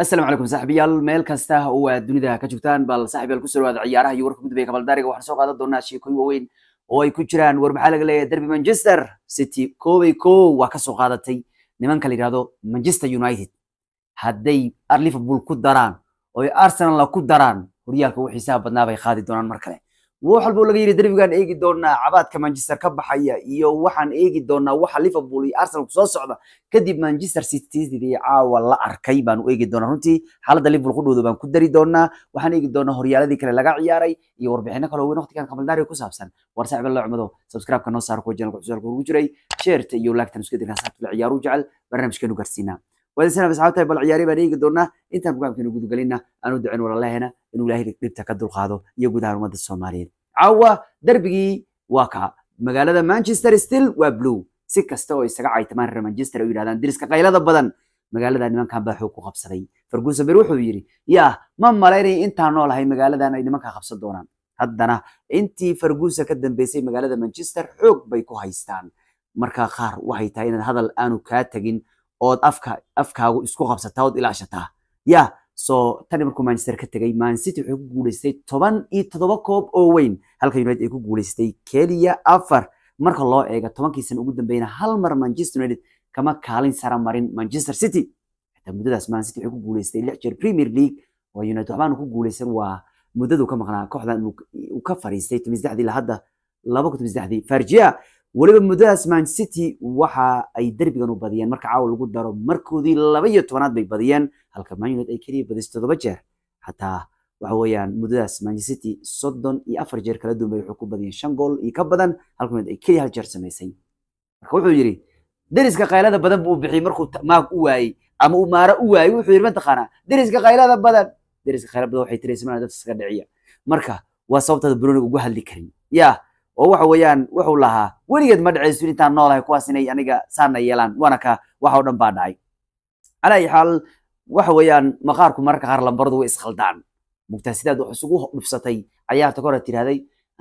asalaamu calaykum saaxiibayaal meel kasta oo aad dunida ka joogtaan bal saaxiibayaal ku soo dhawaada ciyaaraha iyo warka gudubaya kabaldariga waxaan soo qaadan doonaa sheekooyin waaweyn oo ay ku jiraan war maxaa laga leeyahay derbi manchester city kobay kow waa kasoo qaadatay nimanka la yidhahdo manchester united hadday liverpool ku daraan oo arsenal ku daraan horyaalka ugu xiisaha badnaa bay qaadi doonaan mar kale wax walba laga yiri derbigan eegi doonaa cabaadka manchester ka baxaya iyo waxaan eegi doonaa waxa liverpool iyo arsenal soo socda kadib manchester city caawa la arkay baanu eegi doonaa runtii xaaladda liverpool qudhooda baan ku dari doonaa waxaan eegi doonaa horyaaladii kale laga ciyaaray iyo warbixino kale weyn waqtigan kamaldaari ku saabsan war saaxib la cumado subscribe-ka noo saar kuwa channelka cusub ugu jiray sheerta iyo laagtan isku dirka saabta ciyaaru jecel barnaamijkeenu gaarsiinaa wadasana asxaabtahay bal ciyaari baan eegi doonaa intaan barnaamijkeenu gudugalinna aanu ducin walaalahena inuu ilahay dhibta ka dulqaado iyo gudahaan ummadda soomaaliyeed caawa derbigii waa kaa magaalada manchester still waa blue si kasta oo isaga caytamaan reer manchester oo yidhahdaan diriska qaylada badan magaalada nimankan baa xoog ku qabsaday farguusa bir wuxuu yidhi yaa ma malaynaya intaan noolahay magaaladan ay nimanka qabsan doonaan haddana intii farguusa ka dambeysay magaalada manchester xoog bay ku haystaan markaa qaar waxay tahay inaad hadal aanu kaa tegin ood afka afkaagu isku qabsataa ood ilaashataa yaa so tani markuu manchester ka tegay mancity waxay ku guuleystay toban iyo toddoba koob oo weyn halka united ay ku guuleystay keliya afar marka loo eego tobankiisan ugu dambeyna hal mar manchester united kama kaalin sara marin manchester city xitaa muddadaas mancity waxay ku guuleystay lix jeer premier league oo united waxbaanu ku guuleysan waa muddadu ka maqnaa kooxdan uu ka fariistay toban saddexdii hadda laba kun toban weliba muddahaas mancity waxa ay derbigan u badiyeen marka caawa lagu daro markoodii laba iyo tobanaad bay badiyeen halka manuned ay keliya badis toddoba jeer xataa waxa weeyaan muddadaas mancity soddon iyo afar jeer kala duwan bay wuxuu ku badiyeen shan gool iyo ka badan halka manuned ay keliya hal jeer samaysay marka wuxuu yidhi deriska kaylada badan buu bixiyey markuu maag u waayey ama uu maaro u waayey wuxuu yidhi mataqaanaa deriska kaylada badan deriska kaylada badan waxay tiraysa mana dadka iska dhiciya marka waa sababtada broonig ugu hadli karin yaa oo waxa weeyaan wuxuu lahaa weligeed ma dhacaysin intaan noolahay kuwaas inay aniga saana yeelaan waana ka o dhan baa dhacay calaa xaal waxa weeyaan maqaarku mararka qaar lambaradu way iskhaldaan mugtaa sidaad wax isugu dhufsatay cayaarta kor aad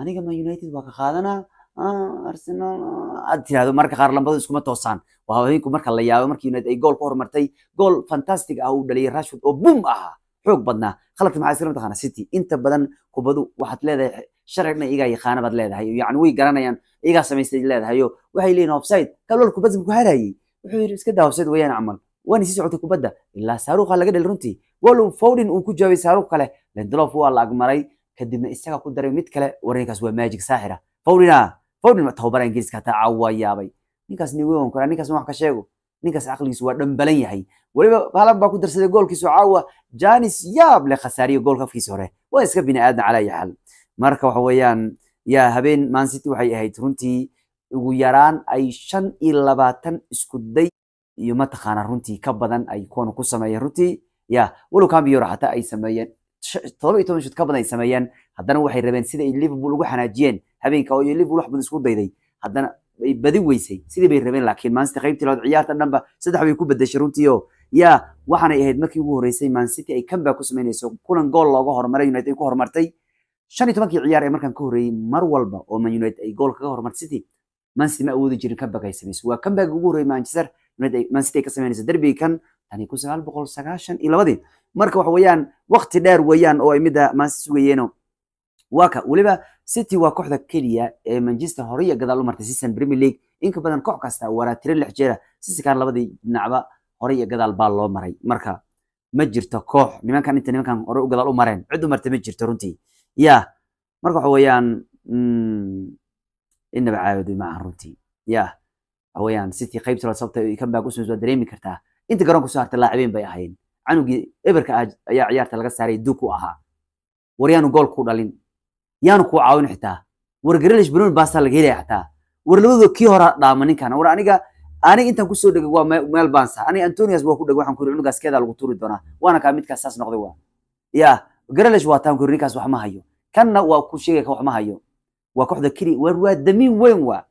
aniga ma united waa ka qaadanaa ah, arsenal ah. aad tirahdo mararka qaar lambadu iskuma toosaan waa haweenku marka la yaabo markii united ay gool ku hormartay gool fantastic ah uu dhaliyay rashford oo bum ahaa xoog badnaa khaladka maxaa iskala taqaana city inta badan kubadu waxaad leedahay sharcigna iyagaa yaqaana baad leedahay yani way garanayaan iyagaa samaystay leedahayo waxay leeyihin offside kalool kubadda ku harayay wuxuu yidhi iska daa offside wayaan camal waana sii socotay kubadda ilaa saaruuqa laga dheli runtii walow fowdin uu ku jawaabay saaruuq kale lendlof waa la agmaray kadibna isaga ku daray mid kale warinkaas waa maajig saaxira fowdina fowdin tababara ingiriiska taa caawa yaabay ninkaas ni weewan karaa ninkaas wax ka sheego ninkaas caqligiisu waa dhambalan yahay weliba haalan baa ku darsaday goolkiisu caawa janis yaab leh khasaariyo goolka afkiisa hore waa iska bini aadan calaa marka waxa weeyaan ya habeen mancity waxay ahayd runtii ugu yaraan ay shan iyo labaatan isku day iyo mataqaana runtii ka badan ay kuwan ku sameeyeen runtii ya walow cambiyora xataa ay sameeyeen todoba iyo toban shood ka badan ay sameeyeen haddana waxay rabeen sida ay liverpool ugu xanaajiyeen habeenka oo liverpool wax badan isku dayday haddana ay badi weysay sidii bay rabeen laakiin mancity qaybtii labaad ciyaarta dhanba saddex bay ku bedeshay runtii oo ya waxaanay ahayd markii ugu horreysay mancity ay comeback ku sameynayso kulan gool looga hormaray united ku hormartay shan iyo tobankii ciyaar ee markaan ka horreeyey mar walba oo man united ay goolka ka hormar city mancity ma awoodi jirin comeback ay waa comeback ugu horreeyey manchester united mancity ay ka samaynayso derbiga kan tan kun sagaal boqol sagaashan iyo labadii marka waxa weeyaan waqti dheer weeyaan oo ay midda mancity sugayeeno waa ka weliba city waa kooxda keliya ee manchester hore gadaal u martay season premier league inka badan koox kasta waraa lix jeera ah. siskaan labadii dhinacba hore gadaal baa loo maray marka ma jirto koox nimankan inta nimankan hore u gadaal u mareen cid u martay ma jirto runtii ya marka waxa weeyaan mm, inaba caawidi maaha runtii ya waxa weeyaan sitii qaybtalo sababta kanbaa usons waa dareemi kartaa inta garoonka soo harta laacibiin bay ahayd canugii eberka ayaa ciyaarta laga saaray duku ahaa war yaanu gool ku dhalin yaanu kuu caawin xitaa war garelish banuun baasaa laga helaya xataa war labadoo kii horaa dhaama ninkana war aniga aniga intaan kusoo dhegay waa meel baansa aniga antonias waa ku dhegay waxaan kuri cunugaas keedaa lagu tuuri doonaa waana kaa midkaas saas noqday waa ya garelish waa taan kuri ninkaas wax ma hayo kanna waa ku sheegaya ka wax hayo waa kooxda keli war waa damiin weyn waa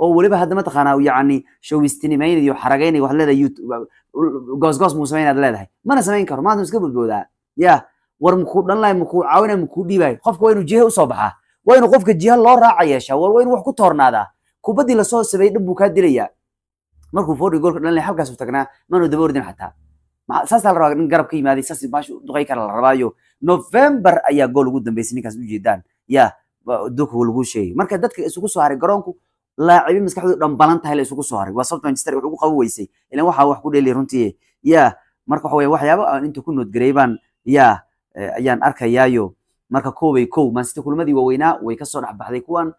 oo weliba hadda mataqaanaa yacni shawistinimeynayo xarageynayo waxaad leedahay goosgoos muu sameynaad leedahay mana samayn karo maanta iska boodboodaa yaa war makuu dhanlahay makuu caawinay makuu dhiibahay qofka waa inuu jiha usoo baxaa waa inuu qofka jiha loo raaca yeeshaa war waa inuu wax ku toornaadaa kubaddii lasoo sabeeyey dhan buu kaa dilayaa markuu foordi goolka dhanlay halkaasuu tagnaa maanu daba ordin xataa saasa larabaa ka yimaaday kara la november ayaa gool ugu dambeysay ninkaas ujeedaan yaa dukugu lagu sheegay marka dadka isugu soo haray garoonku laacibi maskaxdoodu dhambalan tahay la isugu soo haray waa sababta manchester wax ugu qaban ilan waxaa wax ku dheeli runtii yaa marka waxa weeye waxyaaba aan inta ku noodgareey baan yaa e, ayaan arkayaayo marka koobay kow manchester kulmadii waaweynaa way kasoo dhex baxday kuwan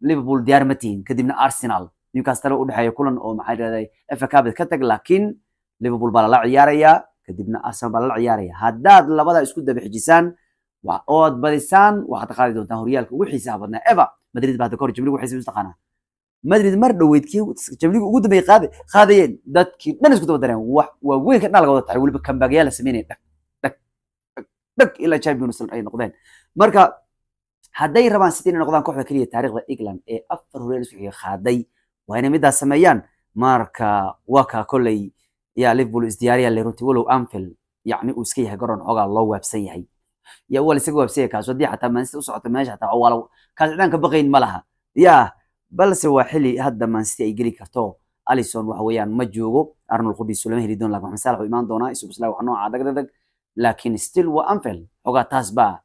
liverpool diyaar ma tihin kadibna arsenal newcastle u dhexeeya kulan oo maxaa yidhahday fa cabed ka tag laakiin liverpool baa lala ciyaarayaa kadibna arsenal baa lala ciyaaraya haddaad labada isku daba xijisaan ood badisaan waxaad qaadi doontaa horyaalka ugu xiisaha badnaa ever madrid baa hadda kahor jabligu waxay madrid mar dhoweedkii jabligu ugu dambeeyey qaad qaadayeen dadkii dhan isku daba dareen wax waaweyn ka dhan laga weliba kambaagayaal la sameynaya dhag dhag dhag ilaa champions ay noqdeen marka hadday rabaan city inay noqdaan kooxda keliya taariikhda england ee afar horyaal isku xigay qaaday waa inay midaas sameeyaan marka waa kaa kolley yaa liverpool isdiyaariyaa leeroti walow anfield yacni uu iska yahay garoon xoogaa loo waabsan yahay yaa wal isaga waabsan yahay kaas haddii xataa maanista u meesha xataa wala kaas cidaan baqayn ma laha yaa balse waa xili hadda maansiti ay geli karto alison waxa weeyaan ma joogo arnold qudhiisu lama heli doon laakin maxamed saalax wuu imaan doonaa isugu islaa wax nooca dhag laakiin still waa anfield xoogaa taas baa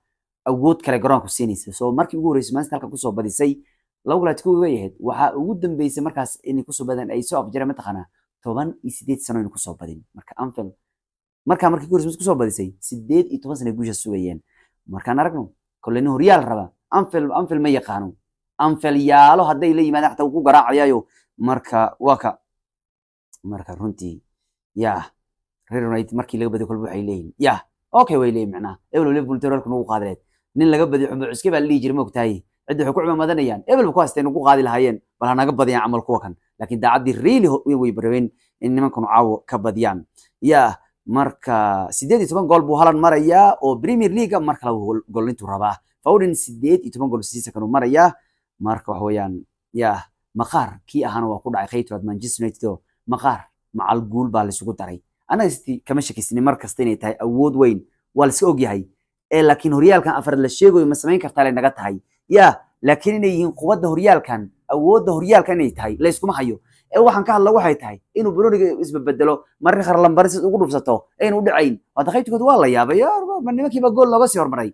awood kale garoonku siinaysa soo markii ugu horreysay maansit halka kusoo badisay lagu laati yahayd waxaa ugu dambeysay markaas inay kusoo badaan ay soo afjareen mataqaanaa toban iyo sideed sano aynu kusoo badin marka anfield markaa markii christmas kusoo badisay sideed iyo toban sana guusha sugayeen markaan aragno kolleyna horyaal raba anfield anfield ma yaqaano anfield yaalo hadday la yimaadaan xataa wuu ku garaacayaayo marka waa ka marka runtii yah reer united markii laga badiyo kolba waxay leeyihin yah okay way leeyihin macnaha ebel liverpool toroolka nagu qaadileed nin laga badiyo xubno cuske la dhihi jira moogtahay cidda waxay ku cumaadanayaan ebel ba ku haystay nagu qaadi lahaayeen bal hanaga badiyaan camal kuwa kan lakiin daacaddii reyli way barabeen in nimankanu caawo ka badiyaan ya marka sideed iyo toban gool buu halan marayaa oo premier leaga mar kala golintuu rabaa fawden sideed iyo toban gool siisakanu marayaa marka waxa weeyaan ya maqaar kii ahaana waa ku dhacay khayturaad manchester united oo maqaar macal guul baa laisugu daray annaga sti kama shakiysinin mar kasta inay tahay awood weyn waa la ogyahay ee laakiin horyaalkan afaraad la sheegayo ma samayn kartaa lay naga tahay ya laakiin inay yihiin qubadda horyaalkan awoodda horyaalka inay tahay layskuma hayo ee waxaan ka hadla waxay tahay inuu baroniga isbabedelo marri kharlambari ugu dhufsato aynu u dhacayn wadakaytikood waa la yaabay nimankiiba gool looga sii hormaray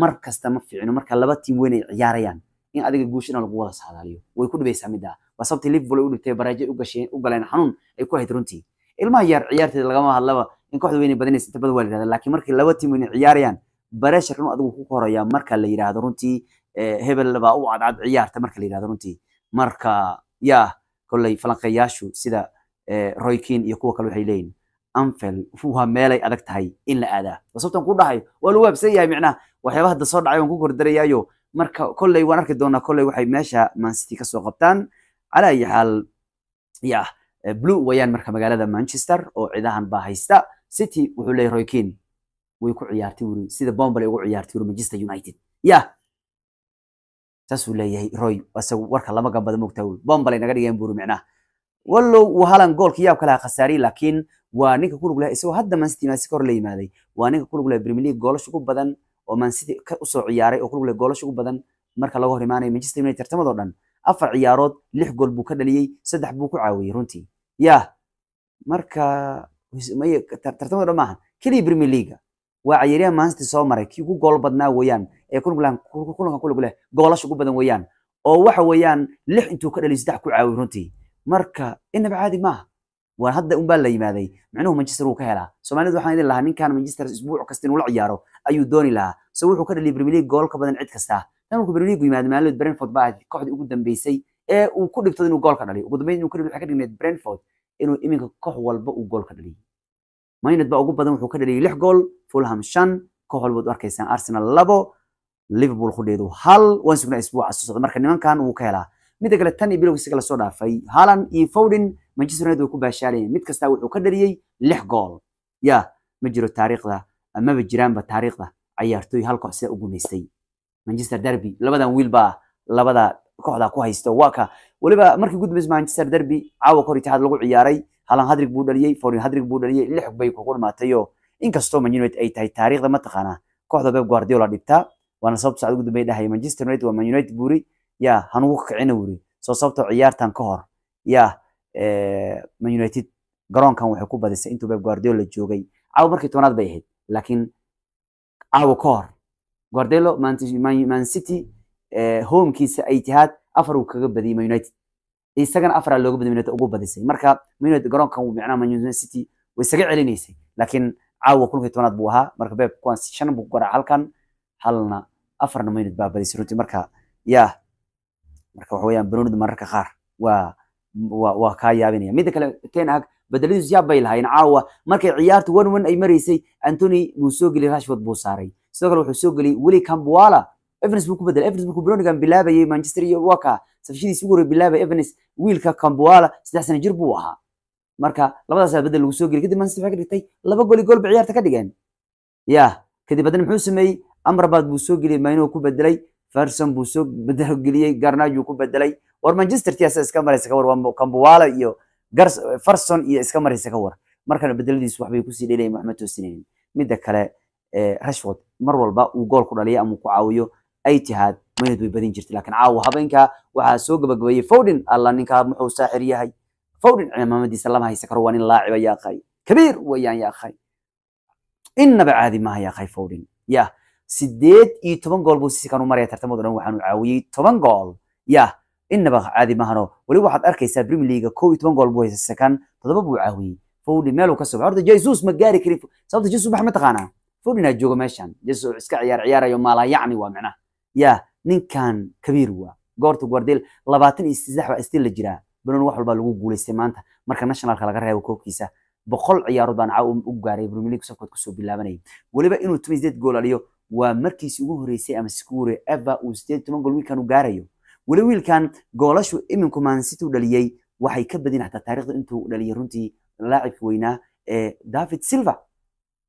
mar kasta ma fiicno marka laba tiim weyn ciyaarayaan in adiga guushina lagu wada saadaaliyo way ku dhibaysaa middaa waa sababtii liverpool ay u dhibtay baraajay u galeen xanuun ay ku ahayd runtii ilmaha yaar ciyaarteeda lagama hadlaba in kooxda weyn ay inta badan waa la yidhahda laakiin markii laba tiim weyn ciyaarayaan bareesharkan adigu ku horayaa marka la yidhaahdo runtii hebel baa u cadcad ciyaarta marka la yidhahdo runtii marka ya kolley falanqeeyaashu sida eh, roykin iyo kuwa kale waxay leeyihin anfel waa meelay adag tahay in la aadaa sababtan ku dhahay waa lagu waabsan yahay micnaha waxyaabaha hadda soo dhacay waan ku kordarayaayo marka kolley waan arki doonaa kolley waxay meesha mancity kasoo qabtaan calaa ayi xaal ya eh, blue wayaan marka magaalada manchester oo cidahan baa haysta city wuxuu leeyahy roykin way ku ciyaartay wuri sida bombale ugu ciyaartay wuri manchester united ya saasuu leeyahay roy isagu warka lama gabada mogtaa wey bombalay naga dhigeen buuri micnaha wallow uu goolka yaab kalaha khasaariye laakiin waa ninka ku lug leh isagoo hadda mancity maasi ka hor la yimaaday waa ninka ku lug leh premier league goolasha ugu badan oo mancity usoo ciyaaray oo ku lug leh goolasha ugu badan marka laga hor imaanayo manchester united tartamadoo dhan afar ciyaarood lix gool buu ka dhaliyey saddex buu ku caawiyey runtii yah marka tartamadoo dhan maaha keliya premier league waa ciyaaryaha mancity soo maray kii ugu gool badnaa weeyaan eekulan kulanka kule guleh goolasha ugu badan weyaan oo waxa weeyaan lix intuu ka dhaliyo saddex ku caawiyo runtii marka inaba caadi maaha waan hadda unbaa la yimaaday micnuhu manchester wuu ka helaa soomaalidu waxaan idin lahaa ninkan manchester isbuuc kasta inuu la ciyaaro ayuu dooni lahaa se wuxuu ka dhaliya premier league badan cid kasta markuu premier yimaada maalinod brentford baa kooxdii ugu dambeysay ee uu ku dhibtad inuu gool ka ugu dambeyn inuu ka dhaliyo ka dhigneed brentford inuu iminka koox walba uu gool ka maynad baa ugu badan wuxuu ka dhaliyay lix gool fulham shan koox walbood u arkaysaan arsenal labo liverpool kudheedu hal waan sugnaa isbuuca soo marka nimankan wuu ka helaa midda kale tan iyo bilowga lasoo dhaafay haalan iyo fowden manchester united way ku baashaalayeen mid kastaa wuxuu ka dhaliyey lix gool ya ma jiro taariikhda amaba jiraanba taariikhda cayaartooy hal koox sida u gumaystay manchester derby labadan wiilbaa labada kooxda ku haysto waa ka weliba markii gudbays manchester derby caawa kor itixaad lagu ciyaaray halan hadrig buu dhaliyey fowden hadrig buu dhaliyey lix bay kugu dhamaatayo inkastoo man united ay tahay taariikhda mataqaanaa kooxda beb guardiola dhigtaa waana sababta saacad ugu dambeey dhahay Manchester United waa Man United buuri yaa hanugu kicina wuri soo sababtoo ciyaartan ka hor yaa eh, Man United garoonkan waxay ku badisay intuu Pep Guardiola joogay caawa markii tobnaad bay ahayd laakiin caawa ka hor Guardiola Man City eh, homekiisa ay afar uu kaga badiyay Man United isagana afar looga badiyay United ugu badisay marka Man United garoonkan uu Man City way isaga celinaysay laakiin caawa kulkii tobnaad buu ahaa marka Pep kuwan shan buu garaac halkan halna afarna maynid baa badisay runtii marka yaa marka waxa weeyaan banoonidu mararka qaar waa waa kaa yaabinaya midda kale ten hag bedeladu siyaab bay lahaayeen caawa markay ciyaartu wan wan ay maraysay antony buu soo geliyey rashford buu saaray sidoo kale wuxuu soo geliyey willi cambuala evans buu ku bedelay evans markuu bronigan bilaabayay manchester iyo waka safashadiisa ugu horey bilaabay evans wiilka cambuala saddex sana jir buu ahaa marka labadaasaa bedel lagu soo geliyay kadib manchester waxay ka dhigtay laba goli goolba ciyaarta ka dhigeen ya kadib haddana muxuu sameeyey amrabaad buu soo geliyey mayno ku bedelay ferson buu soo geliyey garnajuu ku bedelay war manchester tiasa iska maraysa ka war waa kambuwaala iyo farson iyo iska maraysa ka war markana bedeladiisu waxbay kusii dheelayen waxma toosinaynin midda kale eh, rashford mar walba uu gool ku dhaliyo ama ku caawiyo ay tihaad maynad way badin jirtay laakiin caawa habeenkaa waxaa soo gabagabeeyey fowdin alla ninkaa muxuu saaxir yahay fowdin cimaamadiisa lama haysa karo waa nin laaciba yaa kabiir weeyaan yaa innaba caadi maaha yaa fowdin yah sideed iyo toban gool buu siiskan u maraya tartamada dhan waxaanu caawiyey toban gool yah inaba caadi mahano weli waxaad arkaysaa premier leaga kow iyo toban gool buu haysa sikan todoba buu caawiyey fowdi meeluu ka sobo horta jesus ma gaari karin sababta jesus bax ma taqaanaa fowdinaa joogo meeshan jesus iska ciyaar ciyaarayo maala waa micnaha yah ninkan kabiir waa goorta guardiel labaatan iyo saddex baa istil la jiraa banuun wax walbaa lagu guulaystay maanta marka nationalka laga reebo koobkiisa boqol ciyaarood baan caaw u gaaray premier league safkood kusoo bilaabanayay weliba inuu tuma sideed gool aliyo waa markiis ugu horeysay ama skure eva uu sideed toban gool wiilkan u gaarayo weli wiilkan goolashu iminku maansitu dhaliyey waxay ka badin xataa taarikhda intuu dhaliyay runtii laacibka weynaa ee david silva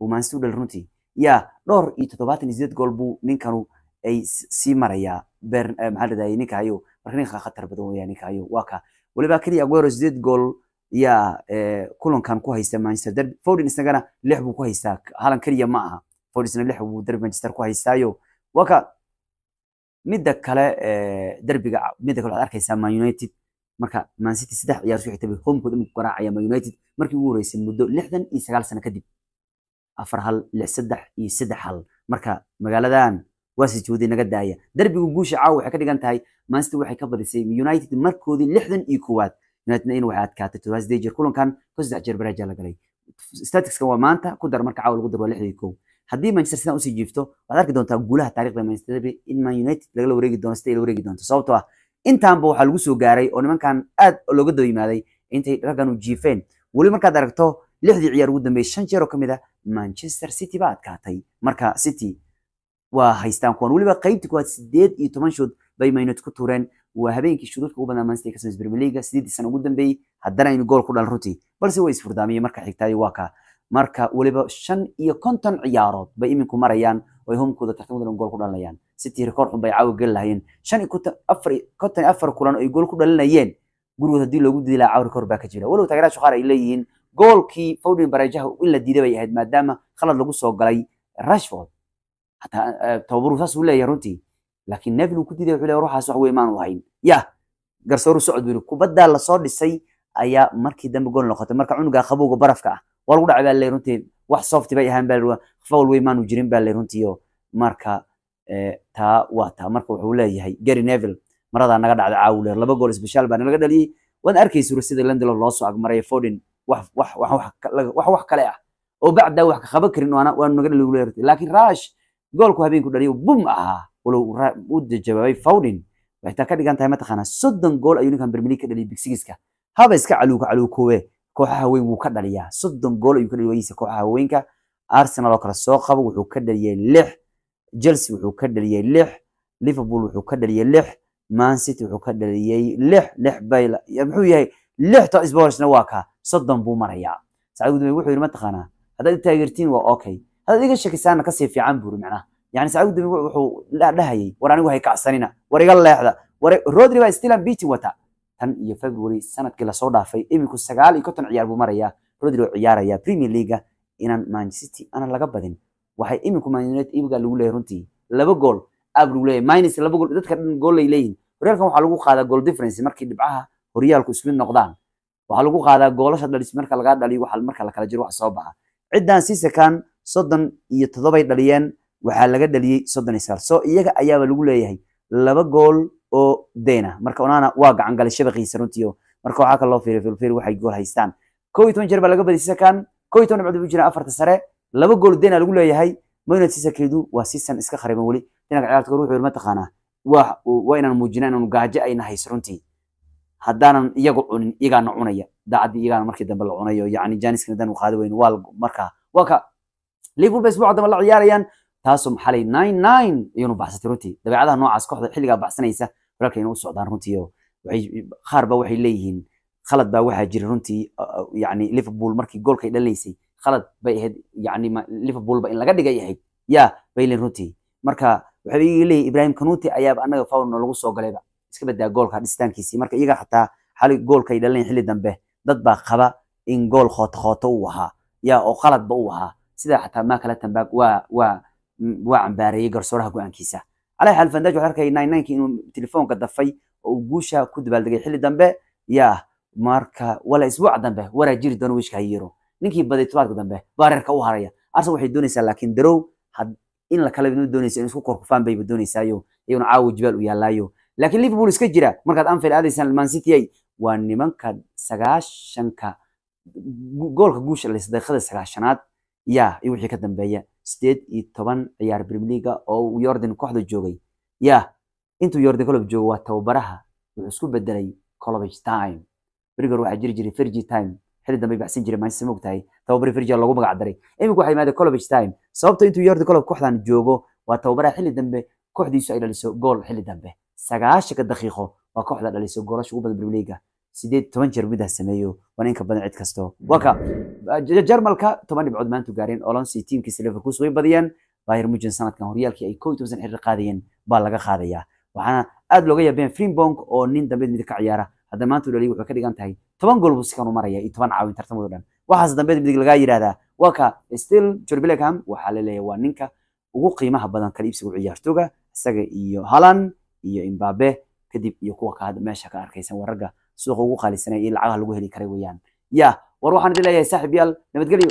uu maansitu dhali runtii yaa dhowr iyo toddobaatan iyo sideed gool buu ninkanu ay sii marayaa ber eh, maxaa ladahayay ninkahayo marka ninka khatar badan weya ninkahayo waa ka weliba keliya aguero sideed gool yaa eh, kulankan ku haysta manchester derby foden isagana lix buu ku haystaa halan keliya ma aha bolisna lix wuu derbi manchester ku haystaayo waka midda kale eh, derbiga midda kale waxaad arkaysaa man united marka man city saddex ciyaar soo xigtay homekood imika garaacaya man united markii ugu horeysay muddo lixdan iyo sagaal sano kadib afar hal lix saddex iyo saddex hal marka magaaladan waa si jooday naga daaya derbiga guusha caawa waxay ka dhigan tahay man city waxay ka badisay united markoodii lixdan iyo koowaad united in waxay adkaatay toddobaad jeer kulankan ka saddex jeer baraaja la galay staticska waa maanta ku dar marka caawa lagu dar waa lixdan iyo koow haddii manchester sidaan usii jiifto waxaad arki doontaa guulaha taarikhda manchester derby in man united lagala wareegi doono sida la wareegi doonto sababtoo ah intaanba waxaa lagu soo gaaray oo nimankan aad looga daba intay raggan u jiifeen weli markaad aragto lixdii ciyaar ugu dambeeyay shan jeer oo ka mid ah manchester city baa adkaatay marka city waa haystaan kuwan weliba qaybtii kuwaad sideed iyo toban shood bay man ku tuureen waa habeenkii shuruudka ugu badnaa manchester ka premier league sideeddii sano ugu dambeeyey haddana aynu gool ku dhalan runtii balse way isfurdaamiyeen marka xigtaay waa kaa marka weliba shan iyo konton ciyaarood bay iminku marayaan oy homkooda tartamadana gool ku dhalinayaan city record xun bay caawa geli lahayeen shan konton iyo afar kulan ay gool ku dhalinayeen gurigood haddii loogu diidi caawa record baa ka jira walow taageerayaasha qaar ay leeyihiin goolkii fowdin barajaha in la diiday bay ahayd maadaama khalad lagu soo galay rashford hataa eh, tababaruhu saas uu leeyahay runtii laakiin neville uu ku diiday wuxuu leeyahay ruuxaas wax weyn maanu ahayn yah garsooru socod buu yidhi kubaddaa lasoo dhisay ayaa markii dambe gool noqotay marka cunuga qabowga barafka ah waa lagu dhacay baa runtii wax soft bay ahaan baa khafawal wey maanu jirin baa runtii marka eh, taa waa taa marka wuxuu leeyahay Gary Neville maradaa naga dhacday caawuleer laba gool special baa naga dhaliyay waan arkaysu sida Lindelof loo soo agmaray Foden wax wax kale ah oo bacda wax ka qaban karin waana waan naga dhaliyo leertay laakiin Rash goolku habeenku dhaliyo bum ahaa walow uu jawaabay Foden waxay ta ka dhigan tahay mataqaana soddon gool ayuu ninkan Premier ka dhaliyay Big haba iska caluuka caluukoowe kooxaha weyn wuu ka dhaliyaa soddon gool ayuu ka dhaliya waagiisa kooxaha haweenka arsenal oo kale soo qabo wuxuu ka dhaliyey lix chelsea wuxuu ka dhaliyey lix liverpool wuxuu ka dhaliyey lix man wuxuu ka dhaliyey lix lix bay muxuu yahay lixta sportsna waa kaa soddon buu marayaa sacaad gudmey wuxuu yidhi mataqaanaa haddaad i taageertiin waa okay haddaad iga shakisaana kasii fiican buuri macnaha yani sacaad gudmey wuxuu dhahayay war anigu hay kacsanina war iga leexda war rodri baa stilan beating wata tan iyo february sanadkii lasoo dhaafay iminku sagaal iyo konton ciyaar buu marayaa rodrigo ciyaaraya premier leaguea inaan mancity aanan laga badin waxay iminku manunited imagaa lagu leeyahy runtii laba gool aab lagu leeyahy minus laba gool dadka dhan gool leeyihin horyaalkan waxaa lagu qaadaa gool difference markii dhibcaha horyaalku ismid noqdaan waxaa lagu qaadaa goolasha dhalis marka lagaa dhaliyo waxa marka la jiro wax soo baxa ciddan sisakan soddon iyo toddobay dhaliyeen waxaa laga dhaliyey soddon iyo sagaal so iyaga ayaaba lagu leeyahay laba gool oo dena marka onana waa gacan galay shabaqiisa runtiio marka waxaa kale loo fiiriya waxay gool haystaan kow toban jeer baa laga badiyay sakan kow toban dhibcood buu jiraa afarta sare laba gool deyna lagu leeyahay maynad sisakeedu waa siisan iska khariban weli dhinaca ciyaarta kor wuxuu yidhi mataqaanaa waa inaan muujina inaanu gaajo ayna hayso runtii haddaanan iyagu cunin iyagaana cunaya daacaddii iyagaana markii dambe la cunayo yacni janiskana dan u qaadi weyno waa markaa waa ka liverpool ba isbuuca dambe la ciyaarayaan taasu maxalay nine nine ayuunu baxsatay runtii dabeecadaha noocaas kooxda xilligaa baxsanaysa walaalka inay u runtii oo qaar waxay leeyihiin khalad baa waxaa jira runtii uh, uh, yani liverpool markii goolkay dhalaysay khalad bay ahayd yani liverpoolba in laga dhigay ahayd yaa bay leeyihin runtii marka waxay iga leeyihin ibrahim kanuuti ayaaba annaga faulna lagu soo galayba iska badaa goolka dhistaankiisii marka iyaga xataa xali goolkay dhalayn xilli dambe dad baa qaba in gool khooto uu ahaa yaa oo qaladba uu ahaa sidaa xataa ma kala tambaag waa waa waa cambaareeyey garsooraha goaankiisa aankiisa cala xaal arkay ninenki inuu telefoonka dafay oo uu guusha ku dabaaldegay xilli dambe yaa marka wala isbuuca dambe waraa jiri doona wiishka hayiro ninkii baday tobaadka dambe baa reerka u haraya arsenal waxay doonaysaa laakiin darow in la kala doonaysa in isku korkufaan bayba doonaysaayo iyaguna caawa jibaal u yaallaayo laakiin liverpool iska jira markaad anfield aadaysaan man ay waa nimanka sagaashanka goolka guusha la sadeexada sagaashanaad yaa iyo wixii ka dambeeya sideed iyo toban ciyaar brmeliga oo uu yordan kooxda joogay ya intuu yordan colob joogo waa tababaraha wuxuu isku bedelay colobage time berigar waxaa jiri jiray fergi time xilli dambe baxsan jiray manchester mogtahay tababari fergi lagu magac daray imika waxaa imaada colobage time sababto intuu yordan colob kooxdan joogo waa tababaraha xilli dambe kooxdiisu ay dhaliso gool xilli dambe sagaashanka daqiiqo waa kooxda dhaliso goolasha ugu badan brmeliga sideed toban jeer midaha sameeyo waana in ka badan cid kasto mm. waka jarmalka toban dhibcood maanta gaareen olonsi tiimkiisa liverpools way badiyeen bayer mujen sanadkan horyaalkii ay koo toban san xirri qaadayeen baa laga qaadayaa waxaana aad looga yaabeen frimbong oo nin dambeed mid ka ciyaara hadda maanta dhaliy wuxuu ka dhigan tahay toban gool buu u maraya iyo toban caawin tartamadu dhan waxaas dambeed midig lagaa yidhahdaa waa still john bellingham waxaa la leeyahay waa ninka ugu qiimaha badan kala iibsiga ciyaartooga isaga iyo halan iyo imbabe kadib iyo kuwa ka meesha ka arkaysan wararga suuqa ugu qaalisanay iyo lacagaha lagu heli karay weyaan ya war waxaan idin leeyahay saaxiib yaal nabadgelyo